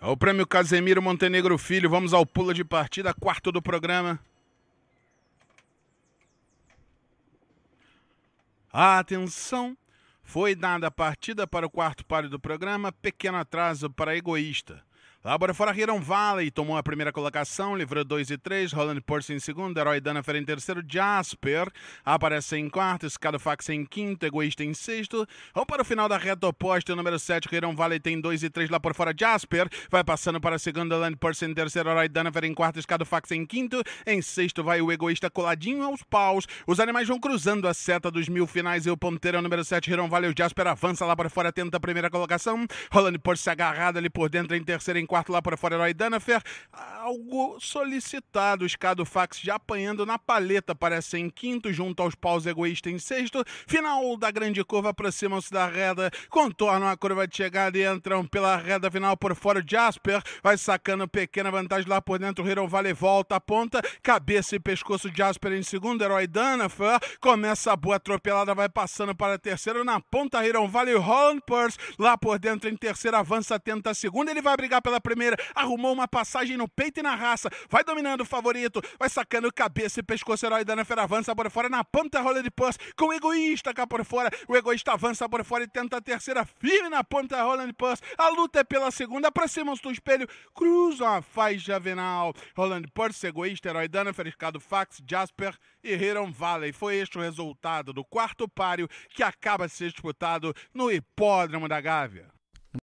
É o prêmio Casemiro Montenegro Filho. Vamos ao pulo de partida, quarto do programa. Atenção! Foi dada a partida para o quarto páreo do programa, pequeno atraso para egoísta. Agora ah, fora Hiram Valley tomou a primeira colocação, livrou 2 e 3, Roland Percy em segundo, Herói Danafer em terceiro, Jasper aparece em quarto, Scadofax em quinto, Egoísta em sexto. Vamos para o final da reta oposta, o número 7, Hiram Valley tem 2 e 3 lá por fora, Jasper vai passando para a segunda, Roland Percy em terceiro, Herói Danafer em quarto, Scadofax em quinto, em sexto vai o Egoísta coladinho aos paus. Os animais vão cruzando a seta dos mil finais e o ponteiro é o número 7, Hiram Valley, o Jasper avança lá para fora, tenta a primeira colocação, Roland Percy agarrado ali por dentro em terceiro, em quarto lá para fora, Herói Danafer. Algo solicitado. Escado Fax já apanhando na paleta, parece em quinto, junto aos paus egoístas em sexto. Final da grande curva, aproximam-se da reta, contornam a curva de chegada e entram pela reta final por fora. O Jasper vai sacando pequena vantagem lá por dentro. O Hero Vale volta a ponta, cabeça e pescoço. Jasper em segundo, Herói Danafer. Começa a boa atropelada, vai passando para terceiro. Na ponta, Hero Vale Holland Purse lá por dentro em terceiro, avança, tenta a segunda. Ele vai brigar pela pela primeira, arrumou uma passagem no peito e na raça, vai dominando o favorito, vai sacando cabeça e pescoço, herói da Nefer avança por fora, na ponta rola de com o egoísta cá por fora, o egoísta avança por fora e tenta a terceira, firme na ponta Roland Puss, a luta é pela segunda, aproximam-se do espelho, cruzam a faixa venal, Roland Puss, egoísta, herói Danafer, Ricardo Fax, Jasper e Heron Valley. Foi este o resultado do quarto páreo que acaba de ser disputado no Hipódromo da Gávea.